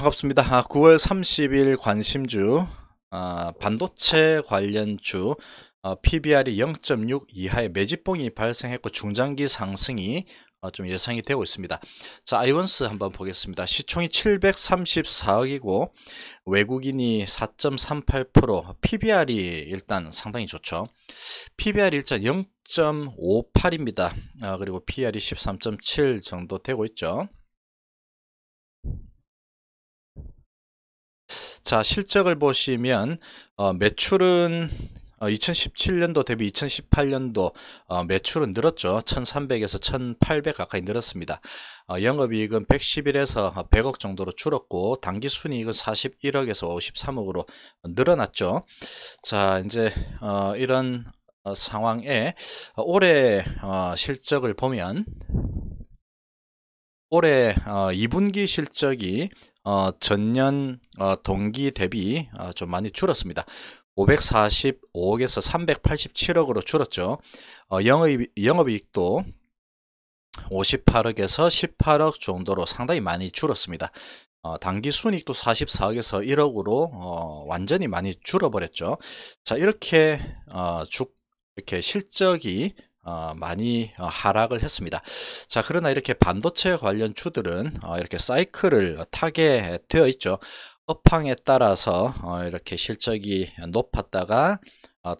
반갑습니다. 9월 아, 30일 관심주 아, 반도체 관련주 어, PBR이 0.6 이하의 매집봉이 발생했고 중장기 상승이 어, 좀 예상이 되고 있습니다. 자, 아이원스 한번 보겠습니다. 시총이 734억이고 외국인이 4.38% PBR이 일단 상당히 좋죠. PBR 일단 0.58입니다. 아, 그리고 PR이 13.7 정도 되고 있죠. 자, 실적을 보시면 어, 매출은 2017년도 어, 대비 2018년도 어, 매출은 늘었죠. 1300에서 1800 가까이 늘었습니다. 영업이익은 111에서 100억 정도로 줄었고 단기 순이익은 41억에서 53억으로 늘어났죠. 자 이제 어, 이런 상황에 올해 실적을 보면 올해 2분기 실적이 어, 전년 어, 동기 대비 어, 좀 많이 줄었습니다. 545억에서 387억으로 줄었죠. 어, 영업이익, 영업이익도 58억에서 18억 정도로 상당히 많이 줄었습니다. 어, 단기 순익도 44억에서 1억으로 어, 완전히 많이 줄어버렸죠. 자 이렇게 어, 주, 이렇게 실적이 어, 많이 어, 하락을 했습니다. 자, 그러나 이렇게 반도체 관련 주들은 어, 이렇게 사이클을 타게 되어 있죠. 업황에 따라서 이렇게 실적이 높았다가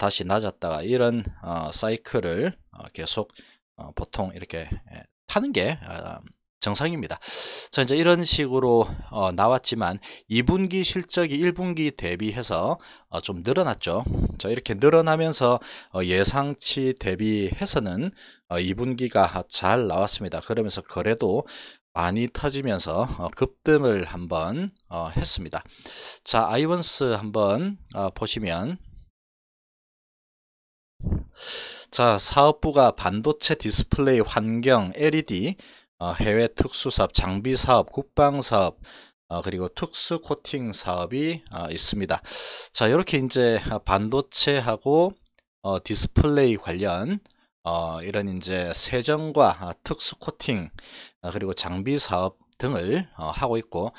다시 낮았다가 이런 사이클을 계속 보통 이렇게 예, 타는 게 아, 정상입니다. 자, 이제 이런 식으로 어, 나왔지만 2분기 실적이 1분기 대비해서 어, 좀 늘어났죠. 자, 이렇게 늘어나면서 어, 예상치 대비해서는 어, 2분기가 잘 나왔습니다. 그러면서 거래도 많이 터지면서 어, 급등을 한번 어, 했습니다. 자, 아이원스 한번 어, 보시면 자, 사업부가 반도체 디스플레이 환경 LED 어, 해외 특수사업, 장비사업, 국방사업, 어, 그리고 특수 코팅 사업이 어, 있습니다. 자, 이렇게 이제 반도체하고 디스플레이 관련 이런 이제 세정과 특수 코팅 그리고 장비 사업 등을 하고 있고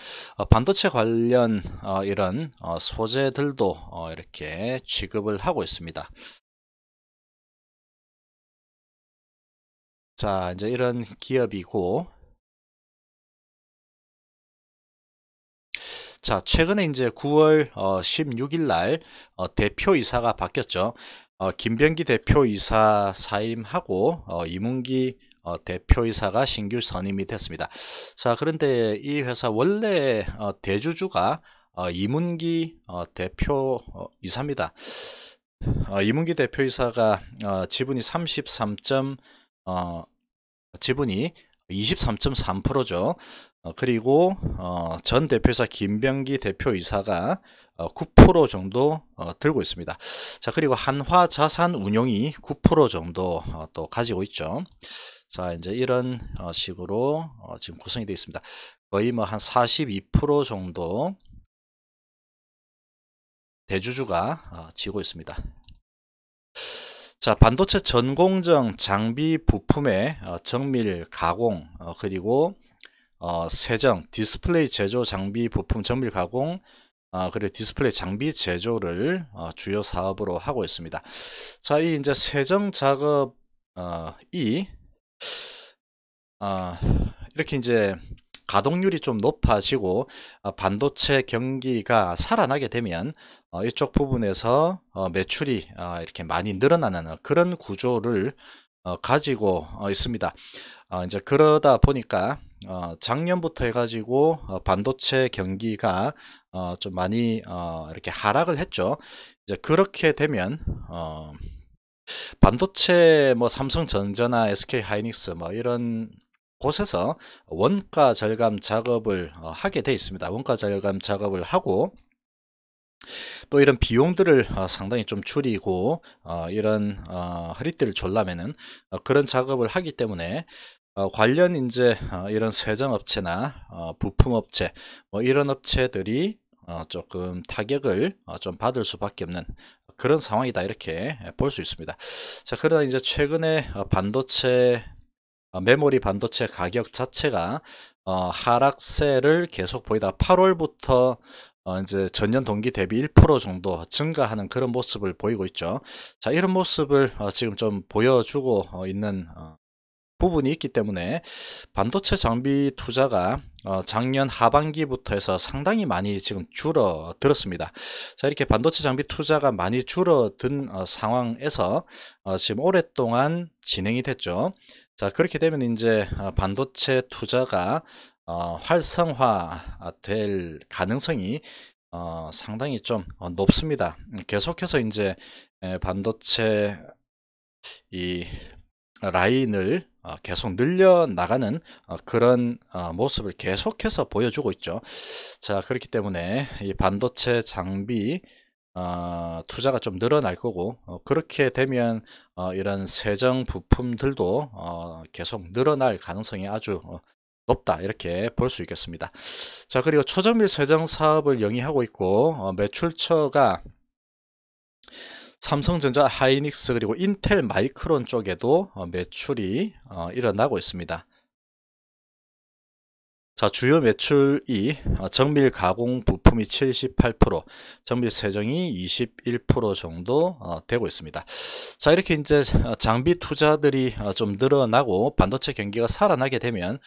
반도체 관련 이런 소재들도 이렇게 취급을 하고 있습니다. 자, 이제 이런 기업이고 자, 최근에 이제 9월 16일 어, 날 어, 대표이사가 바뀌었죠. 어, 김병기 대표이사 사임하고 이문기 대표이사가 신규 선임이 됐습니다. 자, 그런데 이 회사 원래 대주주가 이문기 대표이사입니다. 이문기 대표이사가 지분이 33. 어, 지분이 23.3%죠. 어, 그리고 어, 전 대표이사 김병기 대표이사가 9% 어, 정도 어, 들고 있습니다. 자 그리고 한화자산운용이 9% 정도 어, 또 가지고 있죠. 자 이제 이런 식으로 지금 구성이 되어 있습니다. 거의 뭐 한 42% 정도 대주주가 지고 있습니다. 자, 반도체 전공정 장비 부품의 어, 정밀 가공 어, 그리고 어, 세정 디스플레이 제조 장비 부품 정밀 가공 그리고 디스플레이 장비 제조를 주요 사업으로 하고 있습니다. 자, 이 이제 세정 작업이 이렇게 이제 가동률이 좀 높아지고 반도체 경기가 살아나게 되면 어, 이쪽 부분에서 어, 매출이 어, 이렇게 많이 늘어나는 그런 구조를 가지고 있습니다. 이제 그러다 보니까 작년부터 해가지고 반도체 경기가 좀 많이 이렇게 하락을 했죠. 이제 그렇게 되면 반도체 뭐 삼성전자나 SK하이닉스 뭐 이런 곳에서 원가 절감 작업을 하게 돼 있습니다. 원가 절감 작업을 하고 또 이런 비용들을 어, 상당히 좀 줄이고 어, 이런 허리띠를 어, 졸라면은 그런 작업을 하기 때문에 관련 이제 이런 세정업체나 부품업체 뭐 이런 업체들이 조금 타격을 좀 받을 수밖에 없는 그런 상황이다 이렇게 예, 볼수 있습니다 자 그러나 이제 최근에 반도체 메모리 반도체 가격 자체가 하락세를 계속 보이다 8월부터 어, 이제 전년 동기 대비 1% 정도 증가하는 그런 모습을 보이고 있죠. 자, 이런 모습을 어, 지금 좀 보여주고 어, 있는 어, 부분이 있기 때문에 반도체 장비 투자가 어, 작년 하반기부터 해서 상당히 많이 지금 줄어들었습니다. 자, 이렇게 반도체 장비 투자가 많이 줄어든 어, 상황에서 지금 오랫동안 진행이 됐죠. 자, 그렇게 되면 이제 반도체 투자가 어, 활성화 될 가능성이 어, 상당히 좀 높습니다. 계속해서 이제 반도체 이 라인을 어, 계속 늘려 나가는 어, 그런 어, 모습을 계속해서 보여주고 있죠. 자 그렇기 때문에 이 반도체 장비 어, 투자가 좀 늘어날 거고 어, 그렇게 되면 어, 이런 세정 부품들도 계속 늘어날 가능성이 아주 높다 이렇게 볼 수 있겠습니다. 자 그리고 초정밀 세정 사업을 영위하고 있고 어, 매출처가 삼성전자, 하이닉스 그리고 인텔, 마이크론 쪽에도 어, 매출이 어, 일어나고 있습니다. 자, 주요 매출이 어, 정밀 가공 부품이 78%, 정밀 세정이 21% 정도 어, 되고 있습니다. 자, 이렇게 이제 어, 장비 투자들이 좀 늘어나고 반도체 경기가 살아나게 되면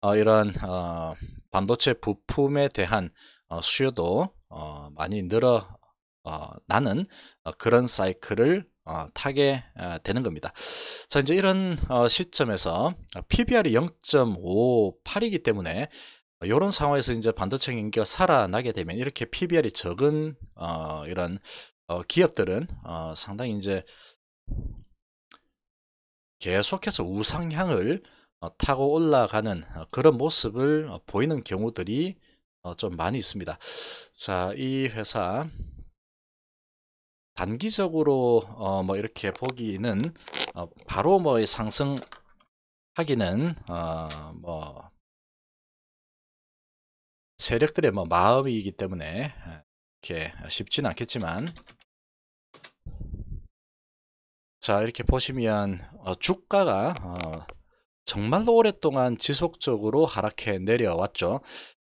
어, 이런 어, 반도체 부품에 대한 어, 수요도 어, 많이 늘어 어, 나는 어, 그런 사이클을 어, 타게 어, 되는 겁니다. 자 이제 이런 어, 시점에서 어, PBR이 0.58이기 때문에 이런 어, 상황에서 이제 반도체 경기가 살아나게 되면 이렇게 PBR이 적은 어, 이런 어, 기업들은 어, 상당히 이제 계속해서 우상향을 어, 타고 올라가는 어, 그런 모습을 어, 보이는 경우들이 좀 많이 있습니다. 자, 이 회사 단기적으로 뭐 이렇게 보기는 바로 뭐 상승하기는 어뭐 세력들의 뭐 마음이기 때문에 이렇게 쉽지는 않겠지만 자 이렇게 보시면 주가가 정말로 오랫동안 지속적으로 하락해 내려왔죠.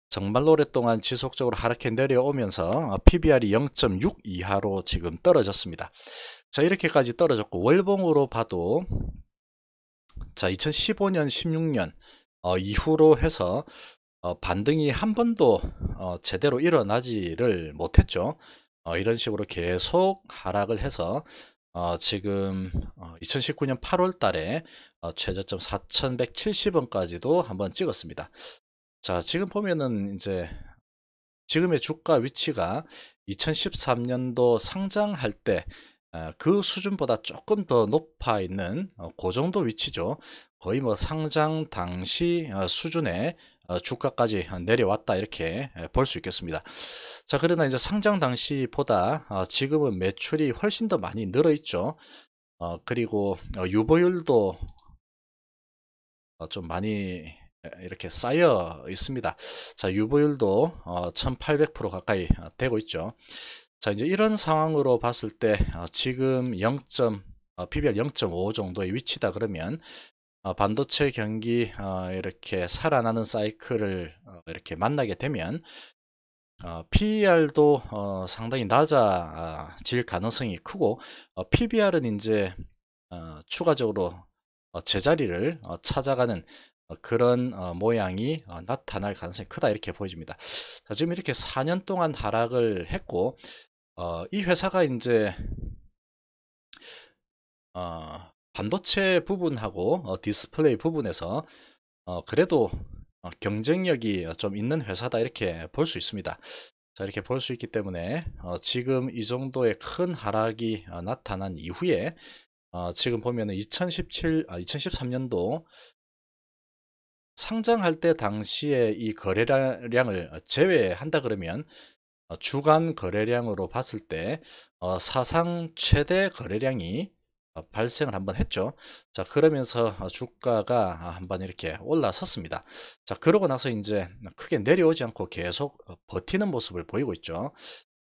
정말로 오랫동안 지속적으로 하락해 내려오면서 PBR이 0.6 이하로 지금 떨어졌습니다. 자 이렇게까지 떨어졌고 월봉으로 봐도 자 2015년 16년 어, 이후로 해서 어, 반등이 한 번도 어, 제대로 일어나지를 못했죠. 어, 이런 식으로 계속 하락을 해서 어, 지금 2019년 어, 8월 달에 어, 최저점 4,170원까지도 한번 찍었습니다. 자, 지금 보면은 이제 지금의 주가 위치가 2013년도 상장할 때그 어, 수준보다 조금 더 높아 있는 어, 그 정도 위치죠. 거의 뭐 상장 당시 수준의 주가까지 내려왔다 이렇게 볼 수 있겠습니다. 자, 그러나 이제 상장 당시보다 지금은 매출이 훨씬 더 많이 늘어 있죠. 그리고 유보율도 어, 좀 많이 이렇게 쌓여 있습니다. 자, 유보율도 1800% 어, 가까이 어, 되고 있죠. 자, 이제 이런 상황으로 봤을 때 지금 0. PBR 0.5 정도의 위치다 그러면 반도체 경기 이렇게 살아나는 사이클을 이렇게 만나게 되면 PER도 상당히 낮아질 아, 가능성이 크고 PBR은 이제 추가적으로 어, 제자리를 어, 찾아가는 어, 그런 모양이 나타날 가능성이 크다 이렇게 보여집니다. 자, 지금 이렇게 4년 동안 하락을 했고 이 회사가 이제 반도체 부분하고 디스플레이 부분에서 그래도 경쟁력이 좀 있는 회사다 이렇게 볼 수 있습니다. 자 이렇게 볼 수 있기 때문에 지금 이 정도의 큰 하락이 나타난 이후에 어, 지금 보면은 2017, 아, 2013년도 상장할 때 당시에 이 거래량을 제외한다 그러면 어, 주간 거래량으로 봤을 때 어, 사상 최대 거래량이 어, 발생을 한번 했죠. 자, 그러면서 주가가 아, 한번 이렇게 올라섰습니다. 자, 그러고 나서 이제 크게 내려오지 않고 계속 버티는 모습을 보이고 있죠.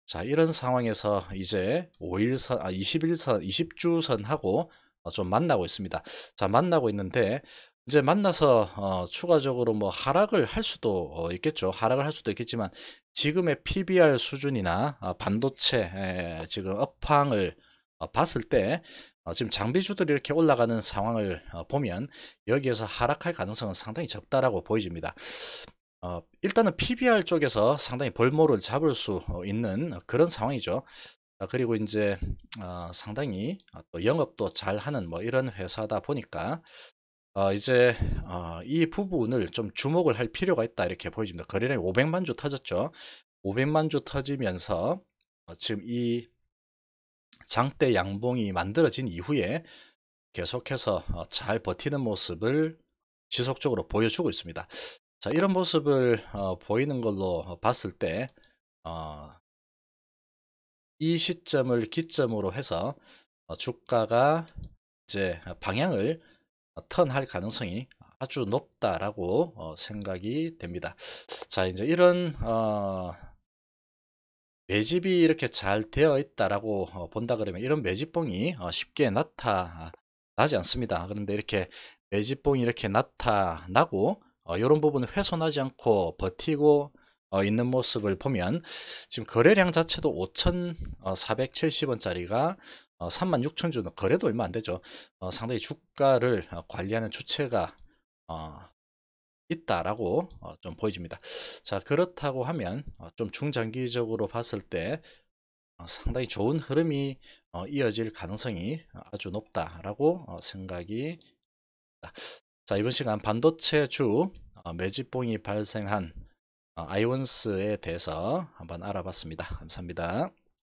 자, 이런 상황에서 이제 5일선, 아, 21선, 20주선하고 어, 좀 만나고 있습니다. 자, 만나고 있는데, 이제 만나서 어, 추가적으로 뭐 하락을 할 수도 어, 있겠죠. 하락을 할 수도 있겠지만, 지금의 PBR 수준이나 어, 반도체 지금 업황을 봤을 때, 지금 장비주들이 이렇게 올라가는 상황을 보면 여기에서 하락할 가능성은 상당히 적다라고 보여집니다. 어, 일단은 PBR 쪽에서 상당히 볼모를 잡을 수 어, 있는 어, 그런 상황이죠. 어, 그리고 이제 어, 상당히 또 영업도 잘하는 뭐 이런 회사다 보니까 어, 이제 어, 이 부분을 좀 주목을 할 필요가 있다 이렇게 보여집니다. 거래량이 500만 주 터졌죠. 500만 주 터지면서 지금 이 장대 양봉이 만들어진 이후에 계속해서 잘 버티는 모습을 지속적으로 보여주고 있습니다. 자, 이런 모습을 어, 보이는 걸로 봤을 때, 어, 이 시점을 기점으로 해서 어, 주가가 이제 방향을 턴할 가능성이 아주 높다라고 어, 생각이 됩니다. 자, 이제 이런, 어, 매집이 이렇게 잘 되어 있다라고 어, 본다 그러면 이런 매집봉이 쉽게 나타나지 않습니다. 그런데 이렇게 매집봉이 이렇게 나타나고 어, 이런 부분을 훼손하지 않고 버티고 어, 있는 모습을 보면 지금 거래량 자체도 5,470원짜리가 어, 36,000주는 어, 거래도 얼마 안 되죠. 어, 상당히 주가를 어, 관리하는 주체가 어, 있다라고 어, 좀 보여집니다. 자 그렇다고 하면 어, 좀 중장기적으로 봤을 때 어, 상당히 좋은 흐름이 어, 이어질 가능성이 아주 높다라고 어, 생각이. 자 이번 시간 반도체 주 어, 매집봉이 발생한 어, 아이온스에 대해서 한번 알아봤습니다. 감사합니다.